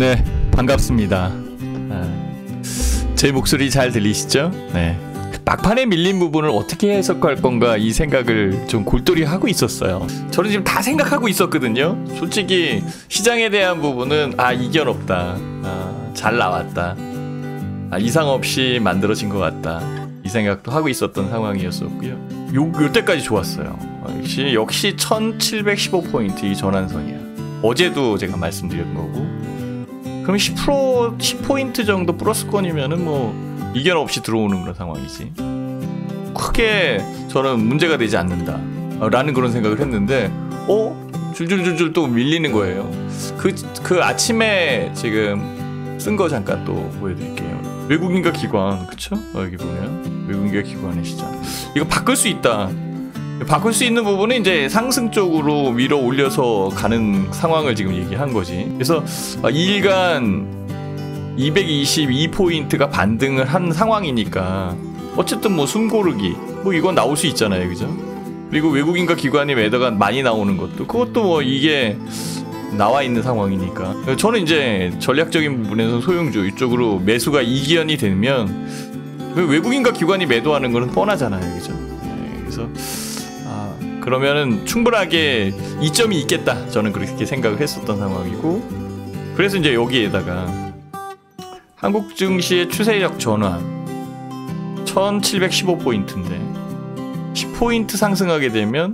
네, 반갑습니다. 아, 제 목소리 잘 들리시죠? 네. 막판에 밀린 부분을 어떻게 해석할 건가 이 생각을 좀 골똘히 하고 있었어요. 저는 지금 다 생각하고 있었거든요. 솔직히 시장에 대한 부분은 아 이견 없다. 아, 잘 나왔다. 아, 이상 없이 만들어진 것 같다. 이 생각도 하고 있었던 상황이었었고요. 요, 요때까지 좋았어요. 아, 역시, 역시 1715포인트 이 전환선이야. 어제도 제가 말씀드린 거고 그럼 10% 10포인트 정도 플러스권이면은 뭐 이견 없이 들어오는 그런 상황이지. 크게 저는 문제가 되지 않는다라는 어, 그런 생각을 했는데, 어 줄줄줄줄 또 밀리는 거예요. 그그 그 아침에 지금 쓴 거 잠깐 또 보여드릴게요. 외국인과 기관 그쵸? 어, 여기 보면 외국인과 기관의 시장 이거 바꿀 수 있다. 바꿀 수 있는 부분은 이제 상승 쪽으로 위로 올려서 가는 상황을 지금 얘기한 거지. 그래서 2일간 아, 222포인트가 반등을 한 상황이니까 어쨌든 뭐 숨고르기 뭐 이건 나올 수 있잖아요. 그죠? 그리고 외국인과 기관이 매도가 많이 나오는 것도 그것도 뭐 이게 나와 있는 상황이니까 저는 이제 전략적인 부분에서 소형주 이쪽으로 매수가 이기연이 되면 외국인과 기관이 매도하는 것은 뻔하잖아요. 그죠? 네, 그래서 그러면은 충분하게 이점이 있겠다 저는 그렇게 생각을 했었던 상황이고 그래서 이제 여기에다가 한국 증시의 추세적 전환 1715포인트인데 10포인트 상승하게 되면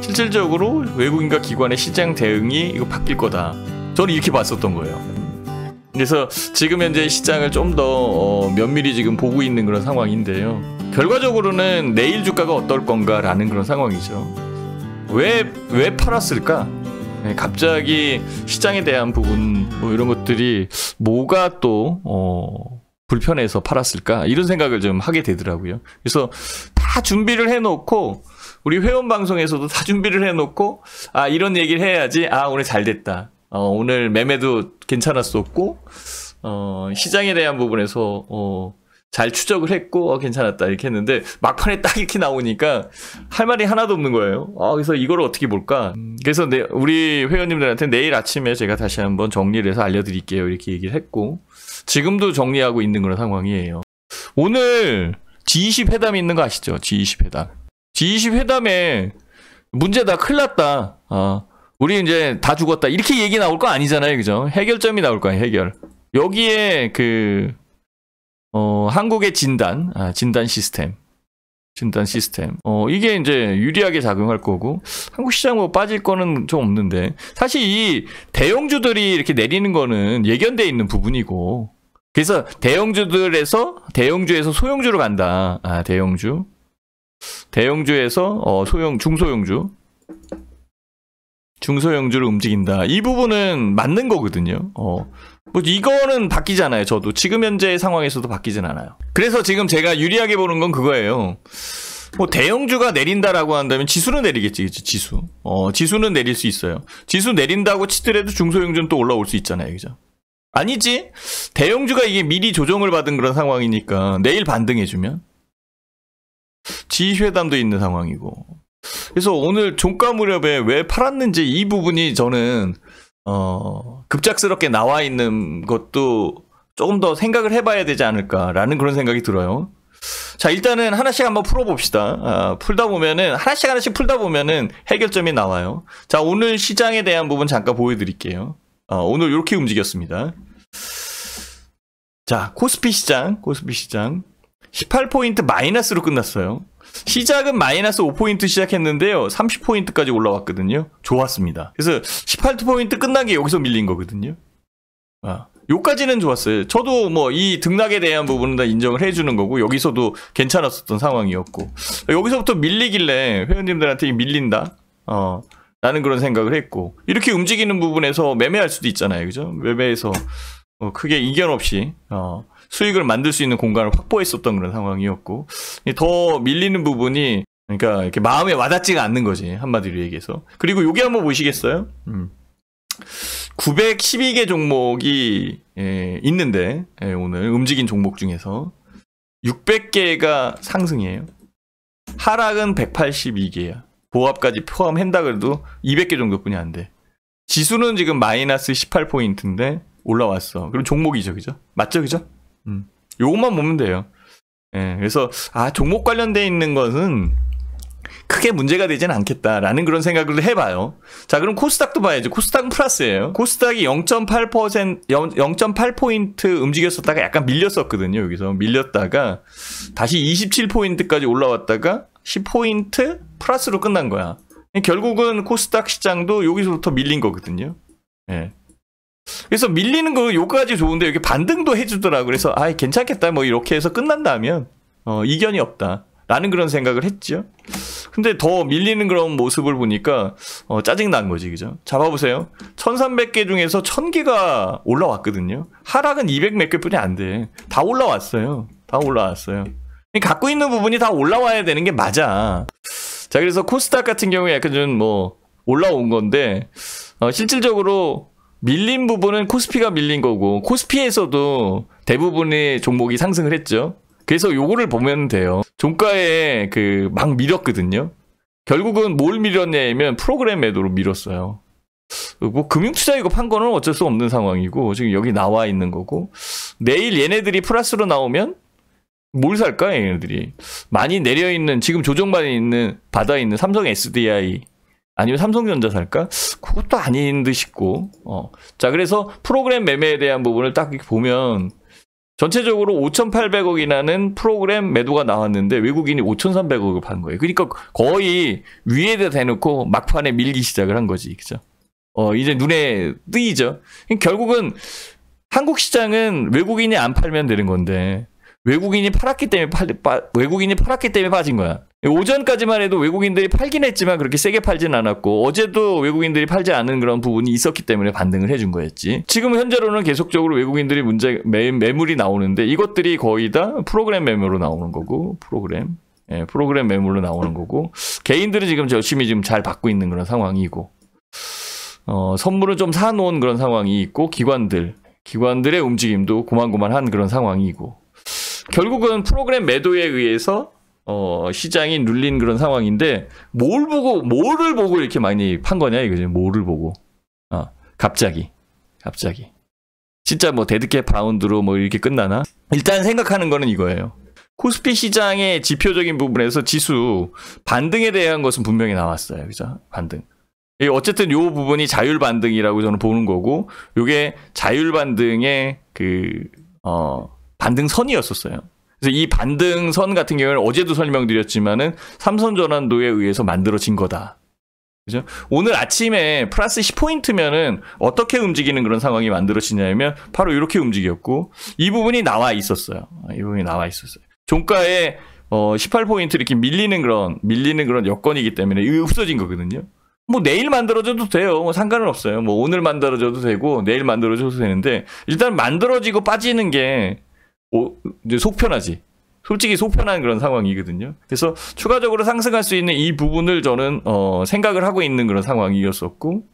실질적으로 외국인과 기관의 시장 대응이 이거 바뀔 거다 저는 이렇게 봤었던 거예요 그래서 지금 현재 시장을 좀더 어, 면밀히 지금 보고 있는 그런 상황인데요 결과적으로는 내일 주가가 어떨 건가라는 그런 상황이죠. 왜, 왜 팔았을까? 네, 갑자기 시장에 대한 부분, 뭐 이런 것들이 뭐가 또, 어, 불편해서 팔았을까? 이런 생각을 좀 하게 되더라고요. 그래서 다 준비를 해놓고, 우리 회원 방송에서도 다 준비를 해놓고, 아, 이런 얘기를 해야지, 아, 오늘 잘 됐다. 어, 오늘 매매도 괜찮았었고, 어, 시장에 대한 부분에서, 어, 잘 추적을 했고 어, 괜찮았다 이렇게 했는데 막판에 딱 이렇게 나오니까 할 말이 하나도 없는 거예요. 아, 그래서 이걸 어떻게 볼까? 그래서 내, 우리 회원님들한테 내일 아침에 제가 다시 한번 정리를 해서 알려드릴게요 이렇게 얘기를 했고 지금도 정리하고 있는 그런 상황이에요. 오늘 G20 회담이 있는 거 아시죠? G20 회담. G20 회담에 문제다 큰일 났다. 아, 우리 이제 다 죽었다 이렇게 얘기 나올 거 아니잖아요, 그죠? 해결점이 나올 거아니에요 해결. 여기에 그 어, 한국의 진단, 아, 진단 시스템. 진단 시스템. 어, 이게 이제 유리하게 작용할 거고, 한국 시장으로 뭐 빠질 거는 좀 없는데, 사실 이 대형주들이 이렇게 내리는 거는 예견되어 있는 부분이고, 그래서 대형주들에서, 대형주에서 소형주로 간다. 아, 대형주. 대형주에서, 어, 소형, 중소형주. 중소형주로 움직인다. 이 부분은 맞는 거거든요. 어. 뭐 이거는 바뀌잖아요. 저도 지금 현재 의 상황에서도 바뀌진 않아요. 그래서 지금 제가 유리하게 보는 건 그거예요. 뭐 대형주가 내린다라고 한다면 지수는 내리겠지, 그치? 지수. 어, 지수는 내릴 수 있어요. 지수 내린다고 치더라도 중소형주는 또 올라올 수 있잖아요, 그죠? 아니지. 대형주가 이게 미리 조정을 받은 그런 상황이니까 내일 반등해주면 지휘회담도 있는 상황이고. 그래서 오늘 종가 무렵에 왜 팔았는지 이 부분이 저는 어, 급작스럽게 나와 있는 것도 조금 더 생각을 해봐야 되지 않을까라는 그런 생각이 들어요. 자, 일단은 하나씩 한번 풀어봅시다. 아, 풀다 보면은, 하나씩 하나씩 풀다 보면은 해결점이 나와요. 자, 오늘 시장에 대한 부분 잠깐 보여드릴게요. 아, 오늘 이렇게 움직였습니다. 자, 코스피 시장, 코스피 시장. 18포인트 마이너스로 끝났어요. 시작은 마이너스 5포인트 시작했는데요. 30포인트까지 올라왔거든요. 좋았습니다. 그래서 18포인트 끝난 게 여기서 밀린 거거든요. 아, 요까지는 좋았어요. 저도 뭐 이 등락에 대한 부분은 다 인정을 해주는 거고 여기서도 괜찮았었던 상황이었고 여기서부터 밀리길래 회원님들한테 밀린다. 어. 라는 그런 생각을 했고 이렇게 움직이는 부분에서 매매할 수도 있잖아요 그죠 매매에서 어, 크게 이견 없이 어, 수익을 만들 수 있는 공간을 확보했었던 그런 상황이었고 더 밀리는 부분이 그러니까 이렇게 마음에 와닿지가 않는 거지 한마디로 얘기해서 그리고 여기 한번 보시겠어요? 음. 912개 종목이 예, 있는데 예, 오늘 움직인 종목 중에서 600개가 상승이에요. 하락은 182개야. 보합까지 포함한다 그래도 200개 정도뿐이 안 돼. 지수는 지금 마이너스 18포인트인데 올라왔어. 그럼 종목이죠, 그죠? 맞죠, 그죠? 음. 요것만 보면 돼요. 예, 그래서 아 종목 관련되어 있는 것은 크게 문제가 되진 않겠다라는 그런 생각을 해봐요. 자, 그럼 코스닥도 봐야죠. 코스닥은 플러스예요. 코스닥이 0.8% 0.8 포인트 움직였었다가 약간 밀렸었거든요. 여기서 밀렸다가 다시 27 포인트까지 올라왔다가 10 포인트 플러스로 끝난 거야. 결국은 코스닥 시장도 여기서부터 밀린 거거든요. 예. 그래서 밀리는 거 요까지 좋은데 여기 반등도 해주더라. 그래서 아 괜찮겠다 뭐 이렇게 해서 끝난다면 어, 이견이 없다. 라는 그런 생각을 했죠. 근데 더 밀리는 그런 모습을 보니까 어, 짜증난 거지, 그죠? 잡아보세요. 1300개 중에서 1000개가 올라왔거든요. 하락은 200 몇 개뿐이 안 돼. 다 올라왔어요. 다 올라왔어요. 갖고 있는 부분이 다 올라와야 되는 게 맞아. 자, 그래서 코스닥 같은 경우에 약간 좀 뭐 올라온 건데 어, 실질적으로 밀린 부분은 코스피가 밀린 거고 코스피에서도 대부분의 종목이 상승을 했죠. 그래서 요거를 보면 돼요. 종가에 그 막 밀었거든요. 결국은 뭘 밀었냐면 프로그램 매도로 밀었어요. 뭐 금융투자 이거 판 거는 어쩔 수 없는 상황이고 지금 여기 나와 있는 거고 내일 얘네들이 플러스로 나오면 뭘 살까 얘네들이 많이 내려 있는 지금 조정반에 있는 바다에 있는 삼성 SDI 아니면 삼성전자 살까? 그것도 아닌 듯 싶고. 어. 자, 그래서 프로그램 매매에 대한 부분을 딱 보면 전체적으로 5,800억이라는 프로그램 매도가 나왔는데 외국인이 5,300억을 판 거예요. 그러니까 거의 위에다 대놓고 막판에 밀기 시작을 한 거지. 그죠? 어, 이제 눈에 뜨이죠. 결국은 한국 시장은 외국인이 안 팔면 되는 건데 외국인이 팔았기 때문에 팔, 외국인이 팔았기 때문에 빠진 거야. 오전까지만 해도 외국인들이 팔긴 했지만 그렇게 세게 팔진 않았고 어제도 외국인들이 팔지 않은 그런 부분이 있었기 때문에 반등을 해준 거였지. 지금 현재로는 계속적으로 외국인들이 문제 매, 매물이 나오는데 이것들이 거의 다 프로그램 매물로 나오는 거고 프로그램 예, 프로그램 매물로 나오는 거고 개인들은 지금 열심히 지금 잘 받고 있는 그런 상황이고 어, 선물은 좀 사놓은 그런 상황이 있고 기관들 기관들의 움직임도 고만고만한 그런 상황이고 결국은 프로그램 매도에 의해서 어, 시장이 눌린 그런 상황인데 뭘 보고 뭐를 보고 이렇게 많이 판 거냐 이거지 뭐를 보고 어, 갑자기 갑자기 진짜 뭐 데드캡 바운드로 뭐 이렇게 끝나나 일단 생각하는 거는 이거예요 코스피 시장의 지표적인 부분에서 지수 반등에 대한 것은 분명히 나왔어요 그죠 반등 예, 어쨌든 요 부분이 자율 반등이라고 저는 보는 거고 요게 자율 반등의 그 어, 반등선이었었어요 그래서 이 반등선 같은 경우는 어제도 설명드렸지만은 삼선전환도에 의해서 만들어진 거다. 그죠? 오늘 아침에 플러스 10포인트면은 어떻게 움직이는 그런 상황이 만들어지냐면 바로 이렇게 움직였고 이 부분이 나와 있었어요. 이 부분이 나와 있었어요. 종가에 어 18포인트 이렇게 밀리는 그런 밀리는 그런 여건이기 때문에 이게 없어진 거거든요. 뭐 내일 만들어져도 돼요. 뭐 상관은 없어요. 뭐 오늘 만들어져도 되고 내일 만들어져도 되는데 일단 만들어지고 빠지는 게 오, 이제 속 편하지. 솔직히 속편한 그런 상황이거든요. 그래서 추가적으로 상승할 수 있는 이 부분을 저는 어, 생각을 하고 있는 그런 상황이었었고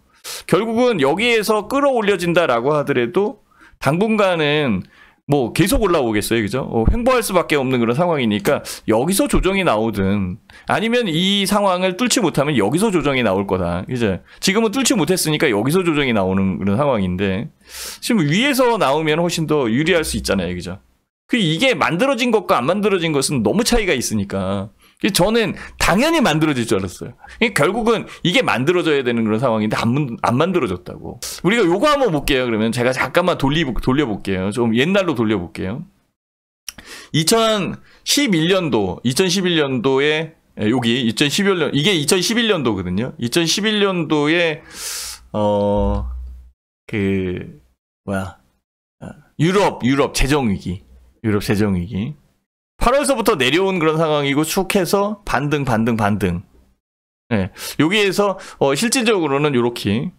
결국은 여기에서 끌어올려진다라고 하더라도 당분간은 뭐 계속 올라오겠어요, 그죠? 어, 횡보할 수밖에 없는 그런 상황이니까 여기서 조정이 나오든 아니면 이 상황을 뚫지 못하면 여기서 조정이 나올 거다. 이제 지금은 뚫지 못했으니까 여기서 조정이 나오는 그런 상황인데 지금 위에서 나오면 훨씬 더 유리할 수 있잖아요, 그죠? 그 이게 만들어진 것과 안 만들어진 것은 너무 차이가 있으니까. 저는 당연히 만들어질 줄 알았어요. 결국은 이게 만들어져야 되는 그런 상황인데 안, 안 만들어졌다고. 우리가 요거 한번 볼게요. 그러면 제가 잠깐만 돌리, 돌려볼게요. 좀 옛날로 돌려볼게요. 2011년도, 2011년도에 예, 여기 2011년 이게 2011년도거든요. 2011년도에 어그 뭐야 아, 유럽 유럽 재정 위기 유럽 세정위기 8월서부터 내려온 그런 상황이고 축해서 반등 반등 반등. 예. 여기에서 어, 실질적으로는 이렇게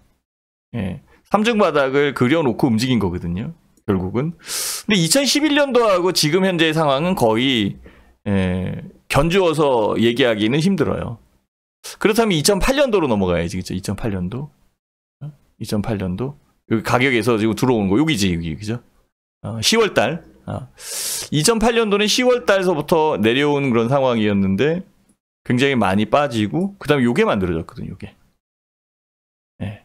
예. 3중 바닥을 그려놓고 움직인 거거든요. 결국은. 근데 2011년도하고 지금 현재의 상황은 거의 예, 견주어서 얘기하기는 힘들어요. 그렇다면 2008년도로 넘어가야지, 그죠? 2008년도. 2008년도. 여기 가격에서 지금 들어온 거, 여기지, 여기, 그죠? 어, 10월달. 2008년도는 아. 10월 달서부터 내려온 그런 상황이었는데 굉장히 많이 빠지고 그다음에 요게 만들어졌거든요. 요게. 예.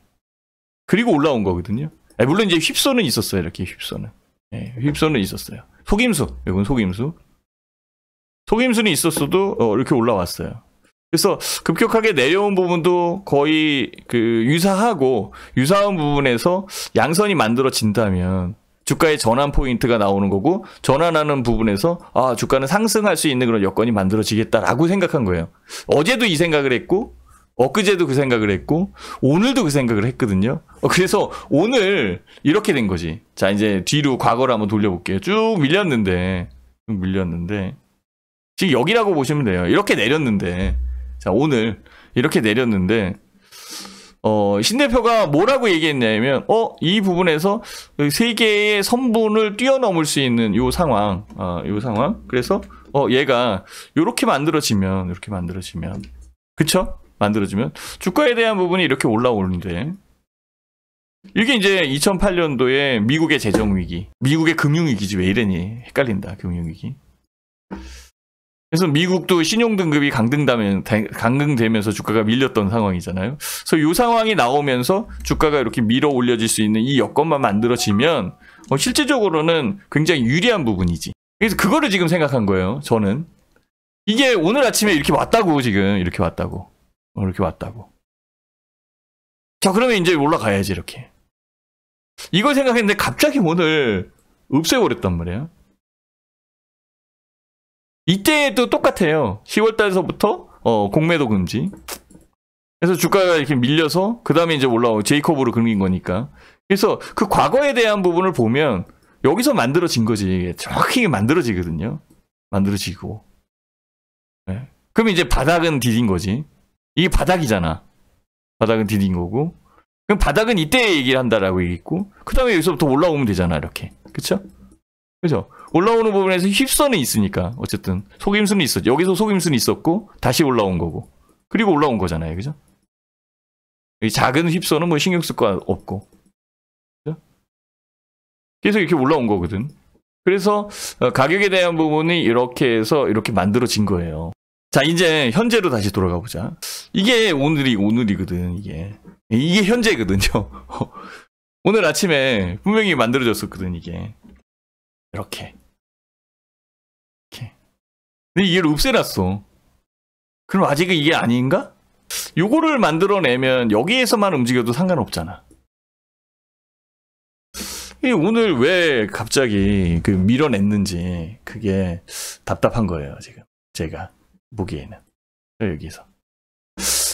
그리고 올라온 거거든요. 예, 물론 이제 휩소는 있었어요. 이렇게 휩소는. 예, 휩소는 있었어요. 속임수. 이건 속임수. 속임수는 있었어도 어, 이렇게 올라왔어요. 그래서 급격하게 내려온 부분도 거의 그 유사하고 유사한 부분에서 양선이 만들어진다면 주가의 전환 포인트가 나오는 거고 전환하는 부분에서 아 주가는 상승할 수 있는 그런 여건이 만들어지겠다라고 생각한 거예요. 어제도 이 생각을 했고 엊그제도 그 생각을 했고 오늘도 그 생각을 했거든요. 어, 그래서 오늘 이렇게 된 거지. 자 이제 뒤로 과거를 한번 돌려볼게요. 쭉 밀렸는데 쭉 밀렸는데 지금 여기라고 보시면 돼요. 이렇게 내렸는데 자 오늘 이렇게 내렸는데 어, 신 대표가 뭐라고 얘기했냐면, 어, 이 부분에서 세계의 선분을 뛰어넘을 수 있는 요 상황, 어, 요 상황. 그래서, 어, 얘가 요렇게 만들어지면, 이렇게 만들어지면, 그쵸? 만들어지면, 주가에 대한 부분이 이렇게 올라오는데, 이게 이제 2008년도에 미국의 재정위기, 미국의 금융위기지, 왜 이러니? 헷갈린다, 금융위기. 그래서 미국도 신용등급이 강등되면, 강등되면서 주가가 밀렸던 상황이잖아요. 그래서 이 상황이 나오면서 주가가 이렇게 밀어 올려질 수 있는 이 여건만 만들어지면 어, 실제적으로는 굉장히 유리한 부분이지. 그래서 그거를 지금 생각한 거예요. 저는. 이게 오늘 아침에 이렇게 왔다고 지금 이렇게 왔다고 어, 이렇게 왔다고 자 그러면 이제 올라가야지 이렇게 이걸 생각했는데 갑자기 오늘 없애버렸단 말이에요 이때도 똑같아요. 10월 달서부터 어, 공매도 금지. 그래서 주가가 이렇게 밀려서 그 다음에 이제 올라오고 제이콥으로 긁는 거니까. 그래서 그 과거에 대한 부분을 보면 여기서 만들어진 거지. 정확히 만들어지거든요. 만들어지고. 네. 그럼 이제 바닥은 디딘 거지. 이게 바닥이잖아. 바닥은 디딘 거고. 그럼 바닥은 이때 얘기를 한다라고 얘기했고, 그 다음에 여기서부터 올라오면 되잖아, 이렇게. 그쵸? 그죠? 올라오는 부분에서 휩선이 있으니까 어쨌든 속임수는 있었죠. 여기서 속임수는 있었고 다시 올라온 거고 그리고 올라온 거잖아요, 그죠? 이 작은 휩선은 뭐 신경 쓸 거 없고 그죠? 계속 이렇게 올라온 거거든. 그래서 어, 가격에 대한 부분이 이렇게 해서 이렇게 만들어진 거예요. 자, 이제 현재로 다시 돌아가 보자. 이게 오늘이 오늘이거든, 이게. 이게 현재거든요. 오늘 아침에 분명히 만들어졌었거든, 이게. 이렇게. 근데 네, 얘를 없애놨어. 그럼 아직 은 이게 아닌가? 요거를 만들어내면 여기에서만 움직여도 상관없잖아. 오늘 왜 갑자기 그 밀어냈는지 그게 답답한 거예요 지금 제가 보기에는 여기서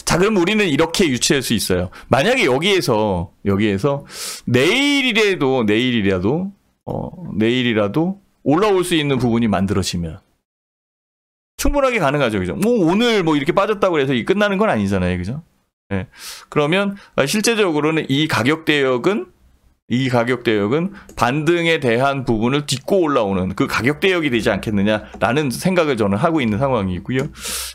자 그럼 우리는 이렇게 유추할 수 있어요 만약에 여기에서 여기에서 내일이라도 내일이라도 어, 내일이라도 올라올 수 있는 부분이 만들어지면 충분하게 가능하죠, 그죠? 뭐 오늘 뭐 이렇게 빠졌다고 해서 이 끝나는 건 아니잖아요, 그죠? 예. 그러면 실제적으로는 이 가격 대역은 이 가격 대역은 반등에 대한 부분을 딛고 올라오는 그 가격 대역이 되지 않겠느냐라는 생각을 저는 하고 있는 상황이고요.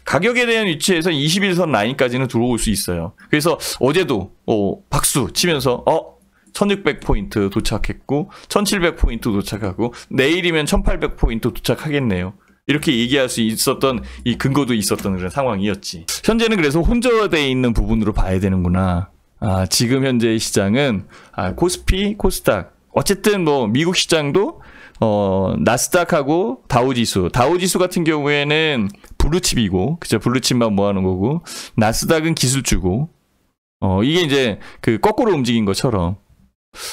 가격에 대한 위치에서 21선 라인까지는 들어올 수 있어요. 그래서 어제도 어, 박수 치면서 어 1600포인트 도착했고 1700포인트 도착하고 내일이면 1800포인트 도착하겠네요. 이렇게 얘기할 수 있었던 이 근거도 있었던 그런 상황이었지. 현재는 그래서 혼조돼 있는 부분으로 봐야 되는구나. 아, 지금 현재 시장은 아, 코스피, 코스닥. 어쨌든 뭐 미국 시장도 어, 나스닥하고 다우지수. 다우지수 같은 경우에는 블루칩이고, 그죠? 블루칩만 뭐하는 거고, 나스닥은 기술주고, 어, 이게 이제 그 거꾸로 움직인 것처럼.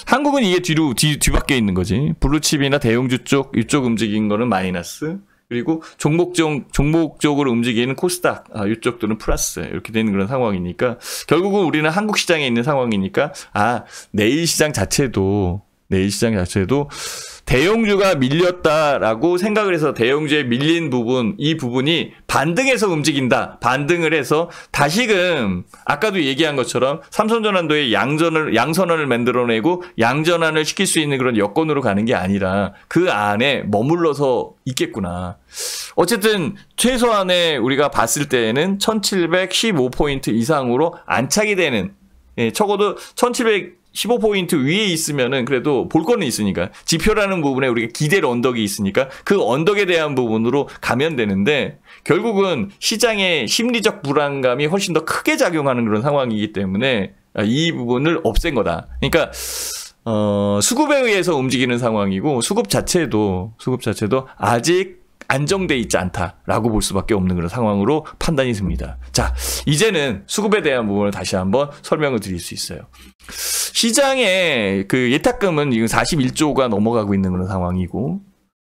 한국은 이게 뒤로, 뒤, 뒤밖에 있는 거지. 블루칩이나 대형주 쪽, 이쪽 움직인 거는 마이너스. 그리고 종목적 종목적으로 움직이는 코스닥 아, 이쪽들은 플러스 이렇게 되는 그런 상황이니까 결국은 우리는 한국 시장에 있는 상황이니까 아 내일 시장 자체도 내일 시장 자체도 대형주가 밀렸다라고 생각을 해서 대형주에 밀린 부분 이 부분이 반등해서 움직인다. 반등을 해서 다시금 아까도 얘기한 것처럼 삼선전환도에 양전을 양선언을 만들어내고 양전환을 시킬 수 있는 그런 여건으로 가는 게 아니라 그 안에 머물러서 있겠구나. 어쨌든 최소한의 우리가 봤을 때에는 1715포인트 이상으로 안착이 되는 예, 적어도 1700 15포인트 위에 있으면은 그래도 볼 거는 있으니까 지표라는 부분에 우리가 기대를 언덕이 있으니까 그 언덕에 대한 부분으로 가면 되는데 결국은 시장의 심리적 불안감이 훨씬 더 크게 작용하는 그런 상황이기 때문에 아, 이 부분을 없앤 거다. 그러니까 어, 수급에 의해서 움직이는 상황이고 수급 자체도 수급 자체도 아직 안정돼 있지 않다라고 볼 수밖에 없는 그런 상황으로 판단이 듭니다. 자, 이제는 수급에 대한 부분을 다시 한번 설명을 드릴 수 있어요. 시장의 그 예탁금은 지금 41조가 넘어가고 있는 그런 상황이고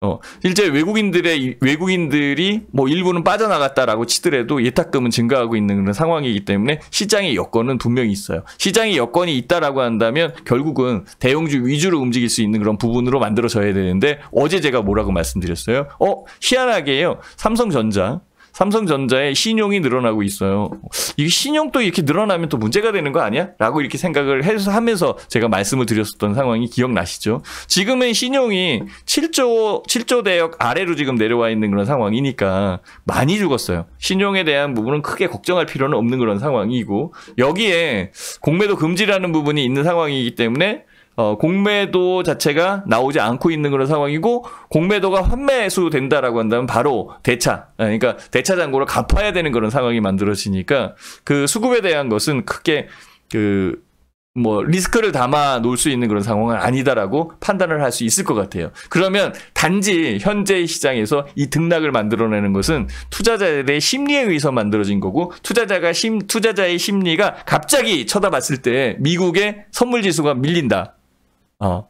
어, 실제 외국인들의 외국인들이 뭐 일부는 빠져나갔다라고 치더라도 예탁금은 증가하고 있는 그런 상황이기 때문에 시장의 여건은 분명히 있어요. 시장의 여건이 있다라고 한다면 결국은 대형주 위주로 움직일 수 있는 그런 부분으로 만들어져야 되는데 어제 제가 뭐라고 말씀드렸어요? 어, 희한하게요. 삼성전자 삼성전자의 신용이 늘어나고 있어요. 이게 신용도 이렇게 늘어나면 또 문제가 되는 거 아니야? 라고 이렇게 생각을 해서 하면서 제가 말씀을 드렸었던 상황이 기억나시죠? 지금의 신용이 7조 7조 대역 아래로 지금 내려와 있는 그런 상황이니까 많이 죽었어요. 신용에 대한 부분은 크게 걱정할 필요는 없는 그런 상황이고 여기에 공매도 금지라는 부분이 있는 상황이기 때문에 어, 공매도 자체가 나오지 않고 있는 그런 상황이고 공매도가 환매수 된다라고 한다면 바로 대차 아, 그러니까 대차 잔고를 갚아야 되는 그런 상황이 만들어지니까 그 수급에 대한 것은 크게 그 뭐 리스크를 담아 놓을 수 있는 그런 상황은 아니다라고 판단을 할 수 있을 것 같아요. 그러면 단지 현재 시장에서 이 등락을 만들어내는 것은 투자자들의 심리에 의해서 만들어진 거고 투자자가 심 투자자의 심리가 갑자기 쳐다봤을 때 미국의 선물 지수가 밀린다. 어.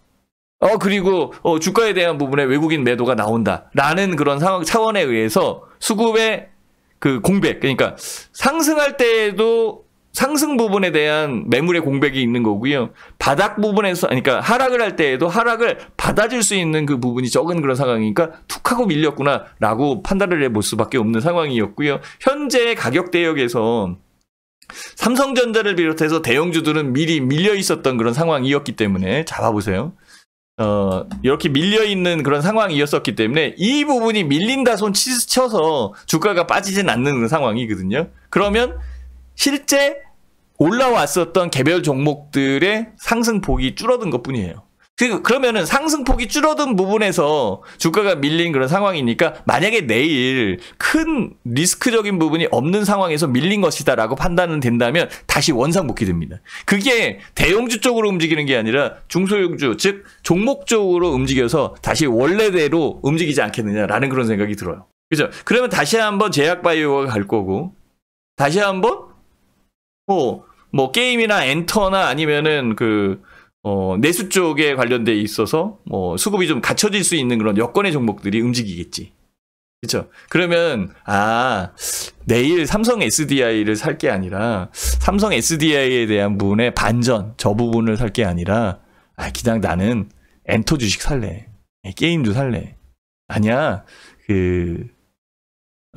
어, 그리고, 어, 주가에 대한 부분에 외국인 매도가 나온다. 라는 그런 상황, 차원에 의해서 수급의 그 공백, 그러니까 상승할 때에도 상승 부분에 대한 매물의 공백이 있는 거고요. 바닥 부분에서, 그러니까 하락을 할 때에도 하락을 받아줄 수 있는 그 부분이 적은 그런 상황이니까 툭 하고 밀렸구나라고 판단을 해볼 수밖에 없는 상황이었고요. 현재 가격 대역에서 삼성전자를 비롯해서 대형주들은 미리 밀려 있었던 그런 상황이었기 때문에 잡아보세요. 어, 이렇게 밀려있는 그런 상황이었었기 때문에 이 부분이 밀린다 손 치쳐서 주가가 빠지진 않는 상황이거든요. 그러면 실제 올라왔었던 개별 종목들의 상승폭이 줄어든 것 뿐이에요. 그, 그러면은 상승폭이 줄어든 부분에서 주가가 밀린 그런 상황이니까 만약에 내일 큰 리스크적인 부분이 없는 상황에서 밀린 것이다라고 판단은 된다면 다시 원상복귀 됩니다. 그게 대용주 쪽으로 움직이는 게 아니라 중소형주, 즉, 종목 쪽으로 움직여서 다시 원래대로 움직이지 않겠느냐라는 그런 생각이 들어요. 그죠? 그러면 다시 한번 제약바이오가 갈 거고, 다시 한번, 뭐, 뭐, 게임이나 엔터나 아니면은 그, 어, 내수 쪽에 관련돼 있어서 뭐 수급이 좀 갖춰질 수 있는 그런 여건의 종목들이 움직이겠지. 그렇죠? 그러면 아 내일 삼성 SDI를 살 게 아니라 삼성 SDI에 대한 부분의 반전 저 부분을 살 게 아니라 아 그냥 나는 엔터 주식 살래 예, 게임주 살래 아니야 그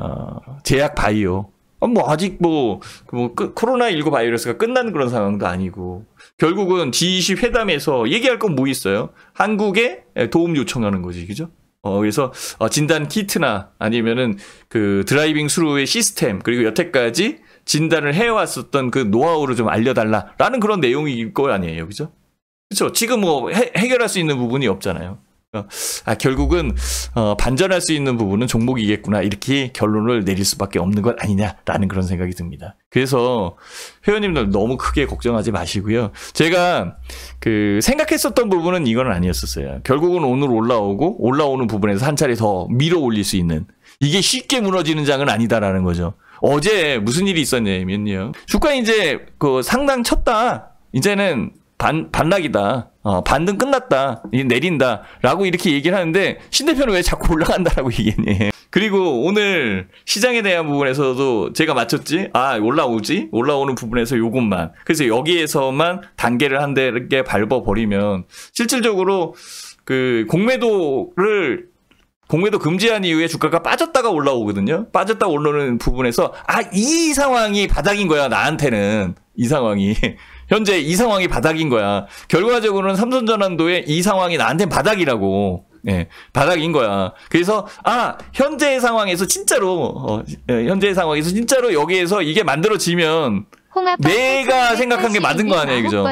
어, 제약 바이오 아, 뭐 아직 뭐, 뭐 그 코로나 19 바이러스가 끝난 그런 상황도 아니고 결국은 G20 회담에서 얘기할 건 뭐 있어요? 한국에 도움 요청하는 거지, 그죠? 어, 그래서 어, 진단 키트나 아니면은 그 드라이빙 수루의 시스템 그리고 여태까지 진단을 해왔었던 그 노하우를 좀 알려달라라는 그런 내용일 거 아니에요, 그죠? 그렇죠. 지금 뭐 해, 결할수 있는 부분이 없잖아요. 어, 아, 결국은 어, 반전할 수 있는 부분은 종목이겠구나 이렇게 결론을 내릴 수밖에 없는 것 아니냐라는 그런 생각이 듭니다. 그래서 회원님들 너무 크게 걱정하지 마시고요. 제가 그 생각했었던 부분은 이건 아니었었어요. 결국은 오늘 올라오고 올라오는 부분에서 한 차례 더 밀어 올릴 수 있는 이게 쉽게 무너지는 장은 아니다라는 거죠. 어제 무슨 일이 있었냐면요. 주가 이제 그 상당 쳤다. 이제는 반, 반락이다. 어, 반등 끝났다. 내린다. 라고 이렇게 얘기를 하는데, 신 대표는 왜 자꾸 올라간다라고 얘기했니? 그리고 오늘 시장에 대한 부분에서도 제가 맞췄지? 아, 올라오지? 올라오는 부분에서 요것만. 그래서 여기에서만 단계를 한 대 이렇게 밟아버리면, 실질적으로 그 공매도를 공매도 금지한 이후에 주가가 빠졌다가 올라오거든요. 빠졌다 올라오는 부분에서 아 이 상황이 바닥인 거야 나한테는 이 상황이 현재 이 상황이 바닥인 거야. 결과적으로는 삼성전환도의 이 상황이 나한테 바닥이라고. 예, 바닥인 거야. 그래서 아 현재의 상황에서 진짜로 어, 예, 현재의 상황에서 진짜로 여기에서 이게 만들어지면 내가 생각한 게 맞은 거 아니에요, 그죠?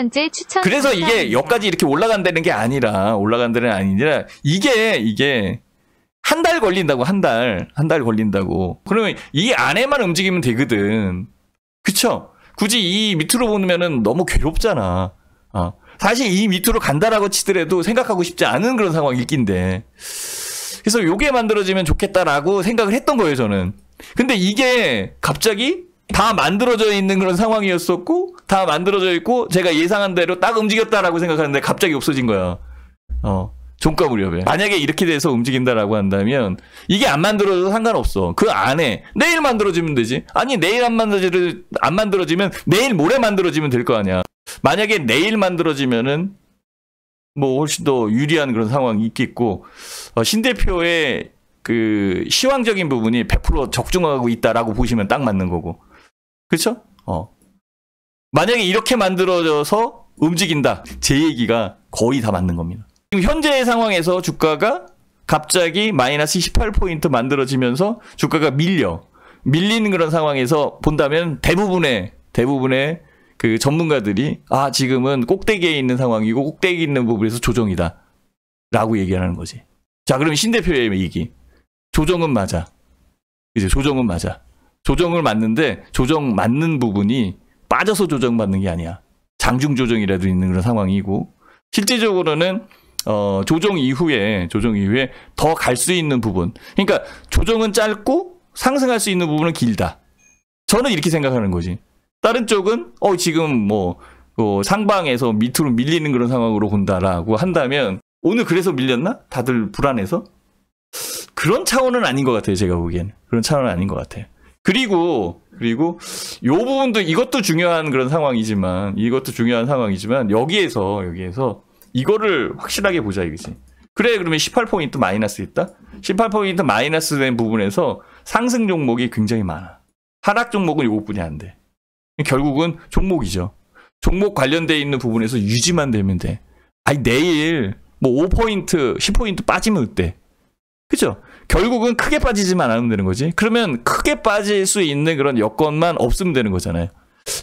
그래서 이게 여기까지 이렇게 올라간다는 게 아니라 올라간다는 게 아니라 이게 이게 한 달 걸린다고 한달한 달 걸린다고. 그러면 이 안에만 움직이면 되거든. 그쵸? 굳이 이 밑으로 보면은 너무 괴롭잖아. 어. 사실 이 밑으로 간다라고 치더라도 생각하고 싶지 않은 그런 상황이있긴데 그래서 요게 만들어지면 좋겠다라고 생각을 했던 거예요, 저는. 근데 이게 갑자기 다 만들어져 있는 그런 상황이었었고, 다 만들어져 있고, 제가 예상한 대로 딱 움직였다라고 생각하는데 갑자기 없어진 거야. 어. 종가 무렵에 만약에 이렇게 돼서 움직인다라고 한다면 이게 안 만들어도 상관없어 그 안에 내일 만들어지면 되지 아니 내일 안 만들어지면 안 만들어지면 내일 모레 만들어지면 될 거 아니야 만약에 내일 만들어지면은 뭐 훨씬 더 유리한 그런 상황이 있겠고 어, 신 대표의 그 시황적인 부분이 100% 적중하고 있다라고 보시면 딱 맞는 거고 그쵸어 그렇죠? 만약에 이렇게 만들어져서 움직인다 제 얘기가 거의 다 맞는 겁니다. 지금 현재의 상황에서 주가가 갑자기 마이너스 18포인트 만들어지면서 주가가 밀려. 밀리는 그런 상황에서 본다면 대부분의, 대부분의 그 전문가들이 아, 지금은 꼭대기에 있는 상황이고 꼭대기 있는 부분에서 조정이다. 라고 얘기하는 거지. 자, 그럼 신 대표의 얘기. 조정은 맞아. 이제 조정은 맞아. 조정을 맞는데 조정 맞는 부분이 빠져서 조정받는 게 아니야. 장중 조정이라도 있는 그런 상황이고 실제적으로는 어, 조정 이후에 조정 이후에 더 갈 수 있는 부분. 그러니까 조정은 짧고 상승할 수 있는 부분은 길다. 저는 이렇게 생각하는 거지. 다른 쪽은 어 지금 뭐 어, 상방에서 밑으로 밀리는 그런 상황으로 본다라고 한다면 오늘 그래서 밀렸나? 다들 불안해서? 그런 차원은 아닌 것 같아요. 제가 보기엔 그런 차원은 아닌 것 같아요. 그리고 그리고 요 부분도 이것도 중요한 그런 상황이지만 이것도 중요한 상황이지만 여기에서 여기에서 이거를 확실하게 보자 이거지. 그래 그러면 18포인트 마이너스 있다. 18포인트 마이너스 된 부분에서 상승 종목이 굉장히 많아. 하락 종목은 이것뿐이안 돼. 결국은 종목이죠. 종목 관련되어 있는 부분에서 유지만 되면 돼. 아니 내일 뭐 5포인트, 10포인트 빠지면 어때? 그죠? 결국은 크게 빠지지만 않으면 되는 거지. 그러면 크게 빠질 수 있는 그런 여건만 없으면 되는 거잖아요.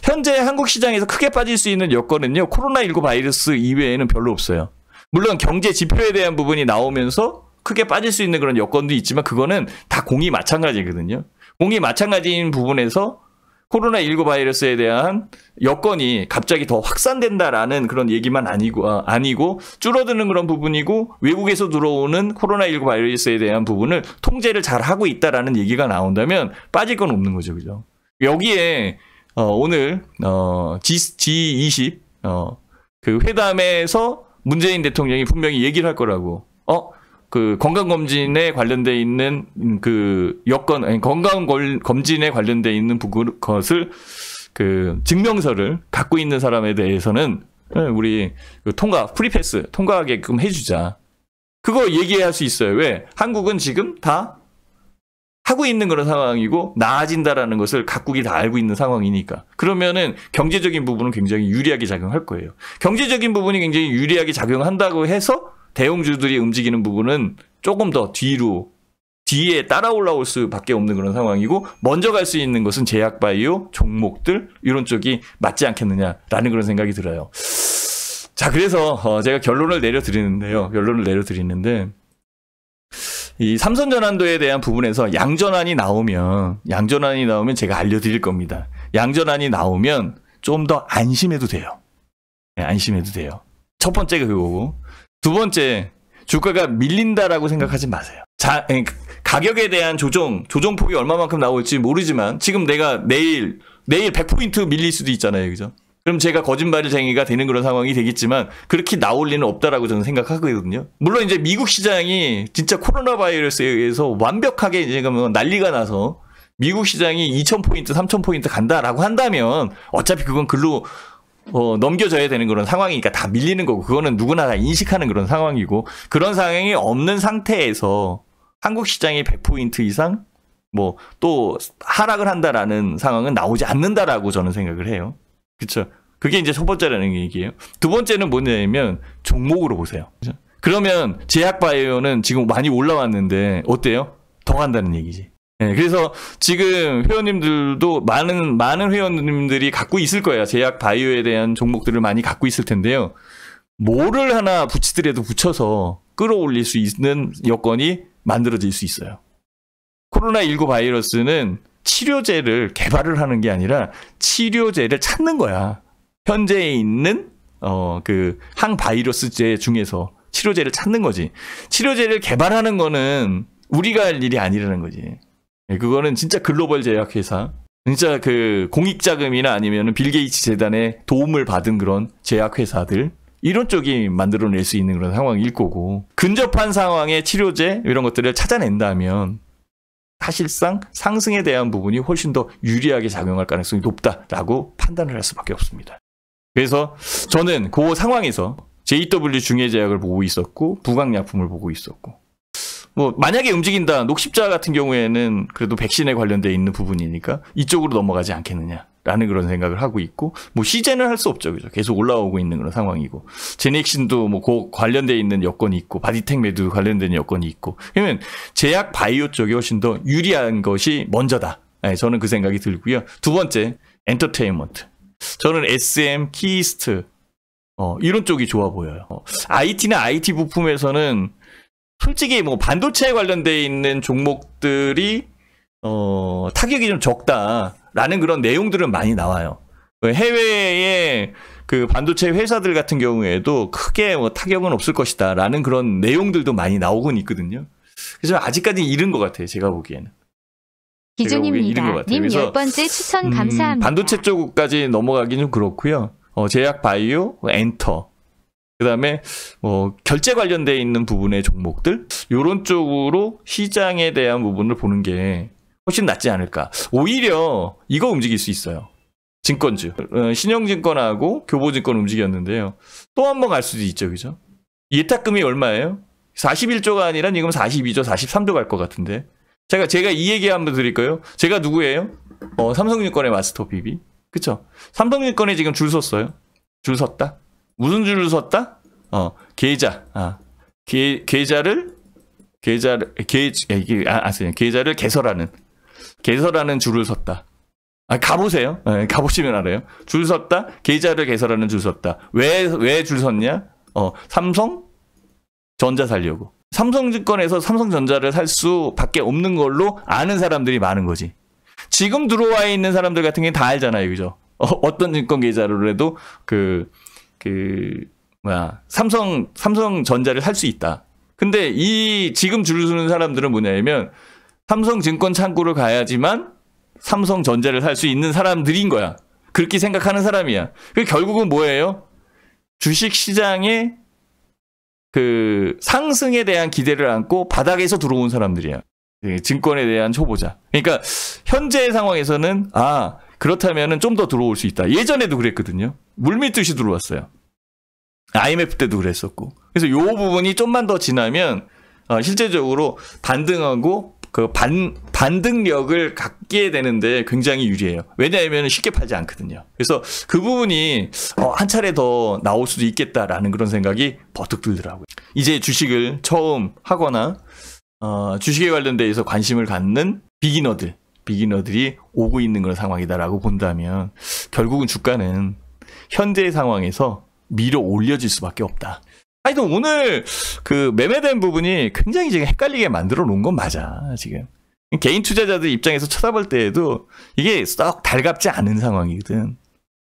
현재 한국 시장에서 크게 빠질 수 있는 여건은요. 코로나19 바이러스 이외에는 별로 없어요. 물론 경제 지표에 대한 부분이 나오면서 크게 빠질 수 있는 그런 여건도 있지만 그거는 다 공이 마찬가지거든요. 공이 마찬가지인 부분에서 코로나19 바이러스에 대한 여건이 갑자기 더 확산된다라는 그런 얘기만 아니고, 아, 아니고, 줄어드는 그런 부분이고, 외국에서 들어오는 코로나19 바이러스에 대한 부분을 통제를 잘 하고 있다라는 얘기가 나온다면 빠질 건 없는 거죠. 그죠? 여기에 어, 오늘 어, G, G20 어, 그 회담에서 문재인 대통령이 분명히 얘기를 할 거라고. 어? 그 건강검진에 관련돼 있는 그 여건 아니 건강검진에 관련돼 있는 부분 것을 그 증명서를 갖고 있는 사람에 대해서는 예, 우리 그 통과 프리패스 통과하게끔 해주자. 그거 얘기할 수 있어요. 왜? 한국은 지금 다 하고 있는 그런 상황이고 나아진다라는 것을 각국이 다 알고 있는 상황이니까 그러면은 경제적인 부분은 굉장히 유리하게 작용할 거예요. 경제적인 부분이 굉장히 유리하게 작용한다고 해서 대형주들이 움직이는 부분은 조금 더 뒤로 뒤에 따라 올라올 수밖에 없는 그런 상황이고 먼저 갈 수 있는 것은 제약바이오 종목들 이런 쪽이 맞지 않겠느냐라는 그런 생각이 들어요. 자 그래서 어, 제가 결론을 내려드리는데요. 결론을 내려드리는데 이 삼선 전환도에 대한 부분에서 양전환이 나오면 양전환이 나오면 제가 알려드릴 겁니다. 양전환이 나오면 좀 더 안심해도 돼요. 네, 안심해도 돼요. 첫 번째가 그거고 두 번째 주가가 밀린다라고 생각하지 마세요. 자, 예, 가격에 대한 조정, 조정 폭이 얼마만큼 나올지 모르지만 지금 내가 내일 내일 100포인트 밀릴 수도 있잖아요. 그죠? 그럼 제가 거짓말쟁이가 되는 그런 상황이 되겠지만 그렇게 나올 리는 없다라고 저는 생각하거든요. 물론 이제 미국 시장이 진짜 코로나 바이러스에 의해서 완벽하게 이제 난리가 나서 미국 시장이 2,000포인트, 3,000포인트 간다라고 한다면 어차피 그건 글로 어, 넘겨져야 되는 그런 상황이니까 다 밀리는 거고 그거는 누구나 다 인식하는 그런 상황이고 그런 상황이 없는 상태에서 한국 시장이 100포인트 이상 뭐 또 하락을 한다라는 상황은 나오지 않는다라고 저는 생각을 해요. 그쵸 그게 이제 첫 번째라는 얘기예요. 두 번째는 뭐냐면 종목으로 보세요. 그쵸? 그러면 제약바이오는 지금 많이 올라왔는데 어때요? 더 간다는 얘기지. 네, 그래서 지금 회원님들도 많은 많은 회원님들이 갖고 있을 거예요. 제약 바이오에 대한 종목들을 많이 갖고 있을 텐데요. 뭐를 하나 붙이더라도 붙여서 끌어올릴 수 있는 여건이 만들어질 수 있어요. 코로나19 바이러스는 치료제를 개발을 하는 게 아니라 치료제를 찾는 거야. 현재 있는 어 그 항바이러스제 중에서 치료제를 찾는 거지. 치료제를 개발하는 거는 우리가 할 일이 아니라는 거지. 예, 그거는 진짜 글로벌 제약회사, 진짜 그 공익자금이나 아니면 빌 게이츠 재단의 도움을 받은 그런 제약회사들 이런 쪽이 만들어낼 수 있는 그런 상황일 거고 근접한 상황의 치료제 이런 것들을 찾아낸다면 사실상 상승에 대한 부분이 훨씬 더 유리하게 작용할 가능성이 높다라고 판단을 할 수밖에 없습니다. 그래서 저는 그 상황에서 JW 중해제약을 보고 있었고 부강약품을 보고 있었고 뭐 만약에 움직인다 녹십자 같은 경우에는 그래도 백신에 관련돼 있는 부분이니까 이쪽으로 넘어가지 않겠느냐 라는 그런 생각을 하고 있고 뭐 시제는 할 수 없죠 그죠 계속 올라오고 있는 그런 상황이고 제넥신도 뭐그 관련돼 있는 여건이 있고 바디텍 매드 관련된 여건이 있고 그러면 제약 바이오 쪽이 훨씬 더 유리한 것이 먼저다 네, 저는 그 생각이 들고요 두 번째 엔터테인먼트 저는 SM 키이스트 어, 이런 쪽이 좋아 보여요 어, IT나 IT 부품에서는 솔직히 뭐 반도체에 관련돼 있는 종목들이 어, 타격이 좀 적다라는 그런 내용들은 많이 나와요. 그 해외의 그 반도체 회사들 같은 경우에도 크게 뭐 타격은 없을 것이다라는 그런 내용들도 많이 나오곤 있거든요. 그래서 아직까지 이른 것 같아요. 제가 보기에는. 기준입니다. 님1번째 추천 음, 감사합니다. 음, 반도체 쪽까지 넘어가기는 그렇고요. 어, 제약 바이오, 엔터. 그다음에 뭐 결제 관련되어 있는 부분의 종목들 요런 쪽으로 시장에 대한 부분을 보는 게 훨씬 낫지 않을까. 오히려 이거 움직일 수 있어요. 증권주. 신용증권하고 교보증권 움직였는데요. 또 한 번 갈 수도 있죠. 그죠? 예탁금이 얼마예요? 41조가 아니라 지금 42조, 43조 갈 것 같은데. 제가, 제가 이 얘기 한번 드릴까요? 제가 누구예요? 어, 삼성증권의 마스터 비비. 그쵸? 삼성증권에 지금 줄 섰어요. 줄 섰다? 무슨 줄을 섰다? 어, 계좌. 아, 계, 계좌를, 계좌를, 계, 아, 아, 계좌를 개설하는. 개설하는 줄을 섰다. 아, 가보세요. 네, 가보시면 알아요. 줄 섰다. 계좌를 개설하는 줄 섰다. 왜, 왜 줄 섰냐? 어, 삼성? 전자 살려고. 삼성증권에서 삼성전자를 살 수밖에 없는 걸로 아는 사람들이 많은 거지. 지금 들어와 있는 사람들 같은 게 다 알잖아요, 그죠? 어, 떤 증권 계좌로 해도 그, 그, 뭐야, 삼성, 삼성전자를 살 수 있다. 근데 이, 지금 줄 서는 사람들은 뭐냐면, 삼성증권 창구를 가야지만 삼성전자를 살 수 있는 사람들인 거야. 그렇게 생각하는 사람이야. 그 결국은 뭐예요? 주식 시장의 그 상승에 대한 기대를 안고 바닥에서 들어온 사람들이야. 예, 증권에 대한 초보자. 그러니까 현재의 상황에서는 아그렇다면좀 더 들어올 수 있다. 예전에도 그랬거든요. 물밑듯이 들어왔어요. IMF 때도 그랬었고. 그래서 요 부분이 좀만 더 지나면 어, 실제적으로 반등하고 그 반, 반등력을 갖게 되는데 굉장히 유리해요. 왜냐하면 쉽게 팔지 않거든요. 그래서 그 부분이 어, 한 차례 더 나올 수도 있겠다라는 그런 생각이 버뜩 들더라고요. 이제 주식을 처음 하거나 어, 주식에 관련돼서 관심을 갖는 비기너들, 비기너들이 오고 있는 그런 상황이다라고 본다면 결국은 주가는 현재 상황에서 미로 올려질 수밖에 없다. 하여튼 오늘 그 매매된 부분이 굉장히 지금 헷갈리게 만들어 놓은 건 맞아 지금 개인 투자자들 입장에서 쳐다볼 때에도 이게 썩 달갑지 않은 상황이거든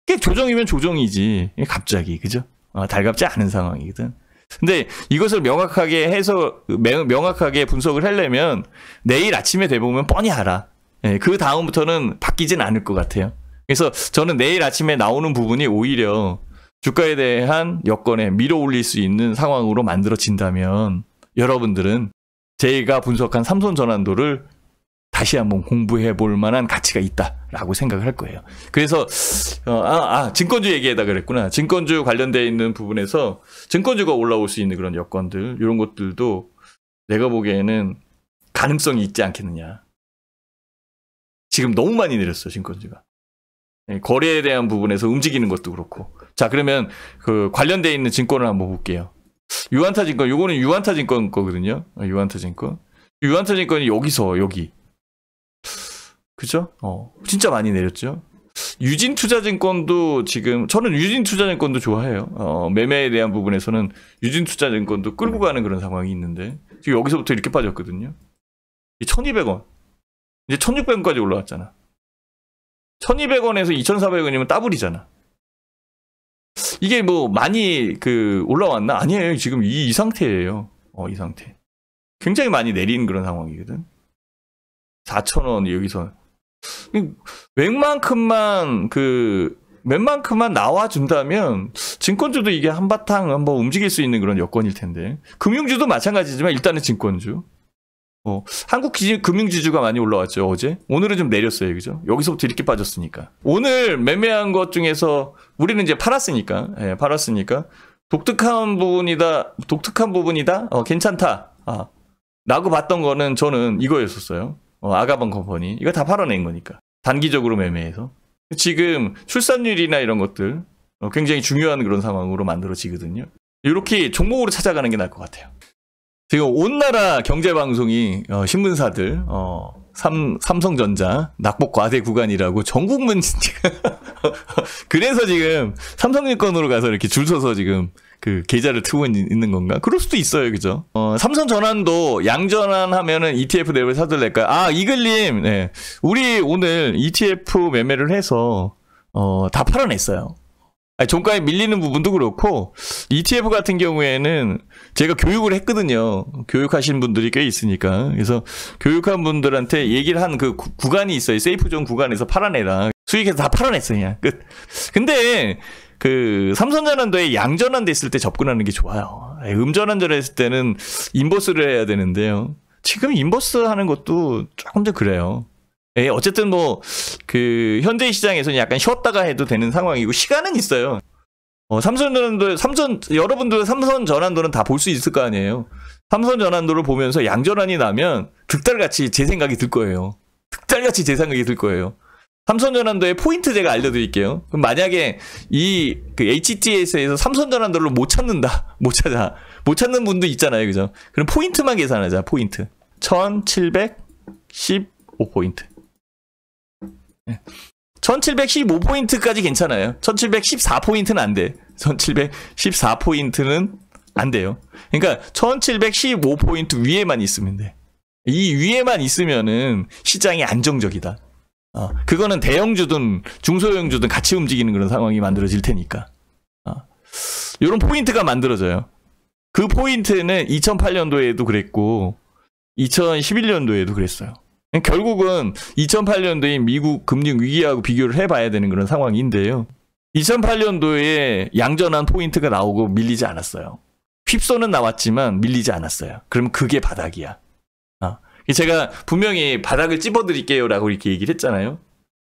이게 조정이면 조정이지 갑자기 그죠 어, 달갑지 않은 상황이거든 근데 이것을 명확하게 해서 명확하게 분석을 하려면 내일 아침에 돼보면 뻔히 알아 예, 그 다음부터는 바뀌진 않을 것 같아요 그래서 저는 내일 아침에 나오는 부분이 오히려 주가에 대한 여건에 밀어 올릴 수 있는 상황으로 만들어진다면 여러분들은 제가 분석한 삼손 전환도를 다시 한번 공부해 볼 만한 가치가 있다라고 생각을 할 거예요. 그래서 어, 아, 아, 증권주 얘기하다 그랬구나. 증권주 관련되어 있는 부분에서 증권주가 올라올 수 있는 그런 여건들 이런 것들도 내가 보기에는 가능성이 있지 않겠느냐. 지금 너무 많이 내렸어 증권주가. 예, 거래에 대한 부분에서 움직이는 것도 그렇고 자, 그러면 그 관련돼 있는 증권을 한번 볼게요. 유한타 증권, 요거는 유한타 증권 거거든요. 어, 유한타 증권. 유한타 증권이 여기서 여기. 그죠? 어, 진짜 많이 내렸죠. 유진 투자증권도 지금 저는 유진 투자증권도 좋아해요. 어, 매매에 대한 부분에서는 유진 투자증권도 끌고 가는 그런 상황이 있는데 지금 여기서부터 이렇게 빠졌거든요. 1,200원. 이제 1,600원까지 올라왔잖아. 1,200원에서 2,400원이면 따블이잖아. 이게 뭐 많이 그 올라왔나? 아니에요. 지금 이, 이 상태예요. 어, 이 상태. 굉장히 많이 내린 그런 상황이거든. 4,000원 여기서. 웬만큼만 그 웬만큼만 나와준다면 증권주도 이게 한바탕 한번 움직일 수 있는 그런 여건일 텐데 금융주도 마찬가지지만 일단은 증권주 어, 한국 금융지주가 많이 올라왔죠, 어제. 오늘은 좀 내렸어요, 그죠? 여기서부터 이렇게 빠졌으니까. 오늘 매매한 것 중에서 우리는 이제 팔았으니까, 예, 팔았으니까. 독특한 부분이다, 독특한 부분이다, 어, 괜찮다. 아, 라고 봤던 거는 저는 이거였었어요. 어, 아가방 컴퍼니. 이거 다 팔아낸 거니까. 단기적으로 매매해서. 지금 출산율이나 이런 것들 어, 굉장히 중요한 그런 상황으로 만들어지거든요. 이렇게 종목으로 찾아가는 게 나을 것 같아요. 지금 온 나라 경제 방송이 어, 신문사들 어, 삼, 삼성전자 낙폭 과세 구간이라고 전국민 그래서 지금 삼성증권으로 가서 이렇게 줄 서서 지금 그 계좌를 트고 있는 건가? 그럴 수도 있어요, 그죠? 어, 삼성 전환도 양전환 하면은 ETF 내부에 사들낼까요? 아 이글님, 네. 우리 오늘 ETF 매매를 해서 어, 다 팔아냈어요. 아니, 종가에 밀리는 부분도 그렇고 ETF 같은 경우에는 제가 교육을 했거든요. 교육하신 분들이 꽤 있으니까 그래서 교육한 분들한테 얘기를 한 그 구간이 있어요. 세이프존 구간에서 팔아내라. 수익에서 다 팔아냈어요. 그냥 끝. 근데 그삼성전환도에 양전환돼 있을 때 접근하는 게 좋아요. 음전환전에 있을 때는 인버스를 해야 되는데요. 지금 인버스 하는 것도 조금 더 그래요. 예, 어쨌든 뭐, 그, 현재 시장에서는 약간 쉬었다가 해도 되는 상황이고, 시간은 있어요. 어, 삼선 전환도, 삼선, 여러분들 삼선 전환도는 다 볼 수 있을 거 아니에요. 삼선 전환도를 보면서 양전환이 나면 득달같이 제 생각이 들 거예요. 득달같이 제 생각이 들 거예요. 삼선 전환도의 포인트 제가 알려드릴게요. 그럼 만약에 이그 HTS에서 삼선 전환도를 못 찾는다, 못 찾아, 못 찾는 분도 있잖아요, 그죠? 그럼 포인트만 계산하자, 포인트. 1715포인트. 1715포인트까지 예. 괜찮아요. 1714포인트는 안 돼. 1714포인트는 안 돼요. 그러니까 1715포인트 위에만 있으면 돼. 이 위에만 있으면은 시장이 안정적이다. 어, 그거는 대형주든 중소형주든 같이 움직이는 그런 상황이 만들어질 테니까. 어, 이런 포인트가 만들어져요. 그 포인트는 2008년도에도 그랬고 2011년도에도 그랬어요. 결국은 2 0 0 8년도에 미국 금융 위기하고 비교를 해봐야 되는 그런 상황인데요. 2008년도에 양전한 포인트가 나오고 밀리지 않았어요. 휩소는 나왔지만 밀리지 않았어요. 그럼 그게 바닥이야. 아, 제가 분명히 바닥을 찝어드릴게요라고 이렇게 얘기를 했잖아요.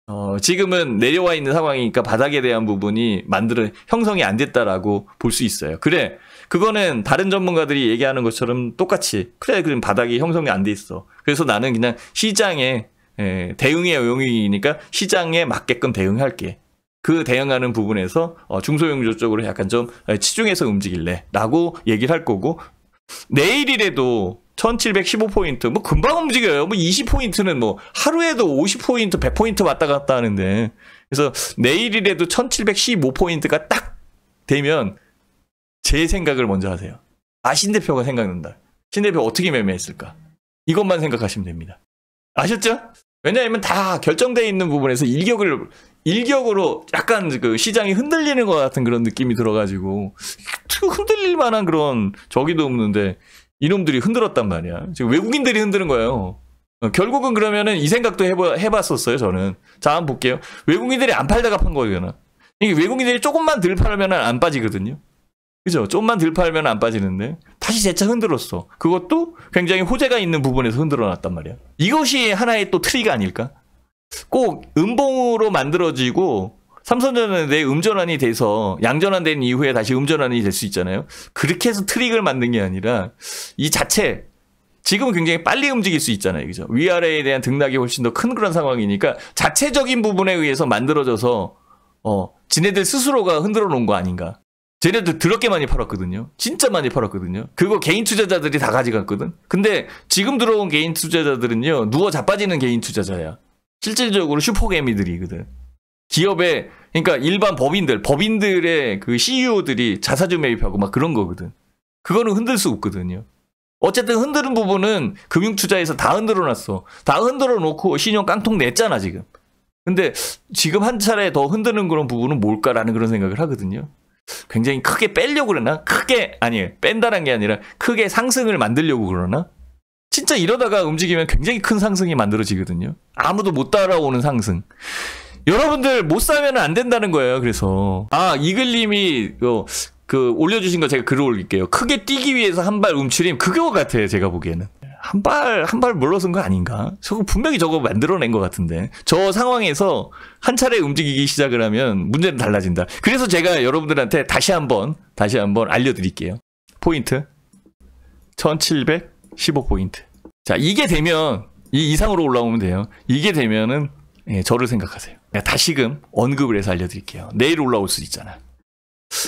어, 지금은 내려와 있는 상황이니까 바닥에 대한 부분이 만들어 형성이 안 됐다라고 볼 수 있어요. 그래 그거는 다른 전문가들이 얘기하는 것처럼 똑같이 그래 그럼 바닥이 형성이 안 돼 있어. 그래서 나는 그냥 시장에 예, 대응의 용이니까 시장에 맞게끔 대응할게. 그 대응하는 부분에서 어, 중소형조 쪽으로 약간 좀 치중해서 움직일래라고 얘기를 할 거고 내일이라도 1715포인트 뭐 금방 움직여요 뭐 20포인트는 뭐 하루에도 50포인트 100포인트 왔다 갔다 하는데 그래서 내일이라도 1715포인트가 딱 되면 제 생각을 먼저 하세요. 아, 신 대표가 생각난다. 신 대표 어떻게 매매했을까? 이것만 생각하시면 됩니다. 아셨죠? 왜냐하면 다 결정되어 있는 부분에서 일격을, 일격으로 약간 그 시장이 흔들리는 것 같은 그런 느낌이 들어가지고, 그 흔들릴 만한 그런 저기도 없는데, 이놈들이 흔들었단 말이야. 지금 외국인들이 흔드는 거예요. 어, 결국은 그러면은 이 생각도 해봐, 해봤었어요, 저는. 자, 한번 볼게요. 외국인들이 안 팔다가 판 거잖아. 이게 외국인들이 조금만 덜 팔면 안 빠지거든요. 그죠? 좀만 들 팔면 안 빠지는데 다시 재차 흔들었어. 그것도 굉장히 호재가 있는 부분에서 흔들어 놨단 말이야. 이것이 하나의 또 트리가 아닐까? 꼭 음봉으로 만들어지고 삼선전자는내 음전환이 돼서 양전환된 이후에 다시 음전환이 될 수 있잖아요. 그렇게 해서 트릭을 만든 게 아니라 이 자체 지금은 굉장히 빨리 움직일 수 있잖아요. 그죠? 위아래에 대한 등락이 훨씬 더 큰 그런 상황이니까 자체적인 부분에 의해서 만들어져서 어, 지네들 스스로가 흔들어 놓은 거 아닌가. 쟤네들 드럽게 많이 팔았거든요. 진짜 많이 팔았거든요. 그거 개인 투자자들이 다 가져갔거든. 근데 지금 들어온 개인 투자자들은요. 누워 자빠지는 개인 투자자야. 실질적으로 슈퍼개미들이거든. 기업에 그러니까 일반 법인들, 법인들의 그 CEO들이 자사주 매입하고 막 그런 거거든. 그거는 흔들 수 없거든요. 어쨌든 흔드는 부분은 금융 투자에서 다 흔들어 놨어. 다 흔들어 놓고 신용 깡통 냈잖아, 지금. 근데 지금 한 차례 더 흔드는 그런 부분은 뭘까라는 그런 생각을 하거든요. 굉장히 크게 뺄려고 그러나? 크게, 아니에요. 뺀다란 게 아니라 크게 상승을 만들려고 그러나? 진짜 이러다가 움직이면 굉장히 큰 상승이 만들어지거든요. 아무도 못 따라오는 상승. 여러분들 못 사면 안 된다는 거예요. 그래서 아 이글님이 어, 그 올려주신 거 제가 글을 올릴게요. 크게 뛰기 위해서 한 발 움츠림 그거 같아요. 제가 보기에는. 한 발, 한 발 물러선 거 아닌가? 저거 분명히 저거 만들어낸 것 같은데. 저 상황에서 한 차례 움직이기 시작을 하면 문제는 달라진다. 그래서 제가 여러분들한테 다시 한 번, 다시 한번 알려드릴게요. 포인트. 1715포인트. 자, 이게 되면, 이 이상으로 올라오면 돼요. 이게 되면은, 예, 저를 생각하세요. 다시금 언급을 해서 알려드릴게요. 내일 올라올 수 있잖아.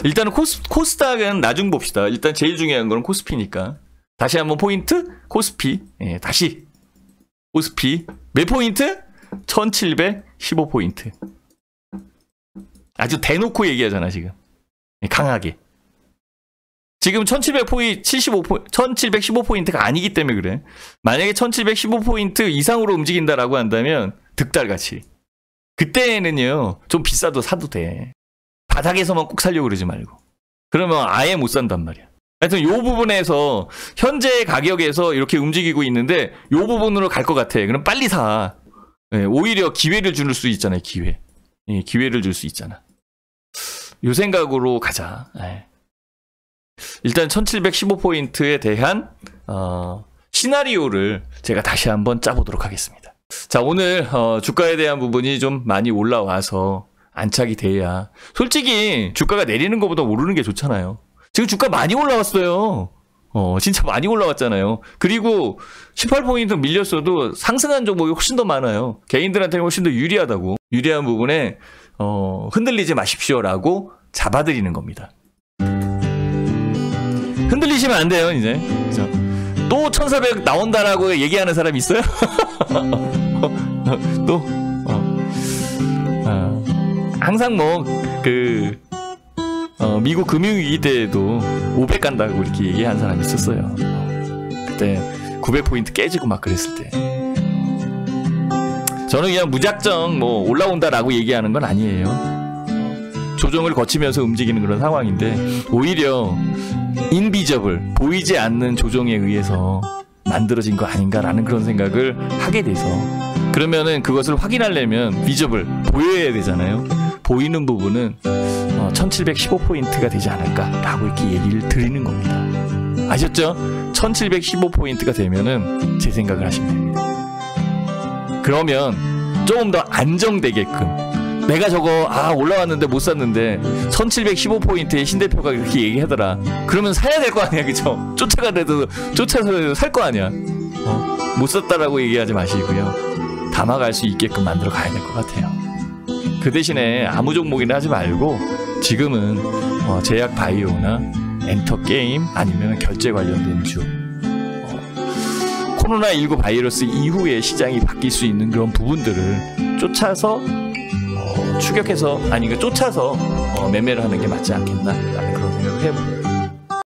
일단은 코스, 코스닥은 나중 봅시다. 일단 제일 중요한 건 코스피니까. 다시 한번 포인트 코스피 예, 다시 코스피 몇 포인트? 1715포인트 아주 대놓고 얘기하잖아 지금 예, 강하게 지금 1 7 0 0포인 75포 1715포인트가 아니기 때문에 그래 만약에 1715포인트 이상으로 움직인다라고 한다면 득달같이 그때는요 좀 비싸도 사도 돼 바닥에서만 꼭 살려고 그러지 말고 그러면 아예 못 산단 말이야 하여튼 요 부분에서 현재 가격에서 이렇게 움직이고 있는데 요 부분으로 갈 것 같아. 그럼 빨리 사. 네, 오히려 기회를 줄 수 있잖아요. 기회. 네, 기회를 줄 수 있잖아. 요 생각으로 가자. 네. 일단 1715포인트에 대한 어, 시나리오를 제가 다시 한번 짜보도록 하겠습니다. 자 오늘 어, 주가에 대한 부분이 좀 많이 올라와서 안착이 돼야 솔직히 주가가 내리는 것보다 오르는 게 좋잖아요. 지금 주가 많이 올라왔어요. 어, 진짜 많이 올라왔잖아요. 그리고 18포인트 밀렸어도 상승한 종목이 훨씬 더 많아요. 개인들한테 훨씬 더 유리하다고. 유리한 부분에, 어, 흔들리지 마십시오라고 잡아드리는 겁니다. 흔들리시면 안 돼요, 이제. 그죠? 또1400 나온다라고 얘기하는 사람 있어요? 또, 어. 어. 항상 뭐, 그, 어, 미국 금융위기 때에도 500 간다고 이렇게 얘기한 사람이 있었어요. 그때 900포인트 깨지고 막 그랬을 때. 저는 그냥 무작정 뭐 올라온다라고 얘기하는 건 아니에요. 조정을 거치면서 움직이는 그런 상황인데 오히려 인비저블 보이지 않는 조정에 의해서 만들어진 거 아닌가라는 그런 생각을 하게 돼서 그러면은 그것을 확인하려면 비저블 보여야 되잖아요. 보이는 부분은 1715포인트가 되지 않을까라고 이렇게 얘기를 드리는 겁니다. 아셨죠? 1715포인트가 되면은 제 생각을 하시면 됩니다. 그러면 조금 더 안정되게끔 내가 저거 아 올라왔는데 못 샀는데 1715포인트에 신 대표가 그렇게 얘기하더라 그러면 사야 될 거 아니야 그쵸 쫓아가더도 쫓아서 살 거 아니야 어, 못 샀다라고 얘기하지 마시고요 담아갈 수 있게끔 만들어 가야 될 것 같아요 그 대신에 아무 종목이나 하지 말고 지금은 어, 제약 바이오나 엔터 게임 아니면 결제 관련된 주 어, 코로나19 바이러스 이후에 시장이 바뀔 수 있는 그런 부분들을 쫓아서 어, 추격해서 아니 그 쫓아서 어, 매매를 하는 게 맞지 않겠나 라는 그런 생각을 해봅니다.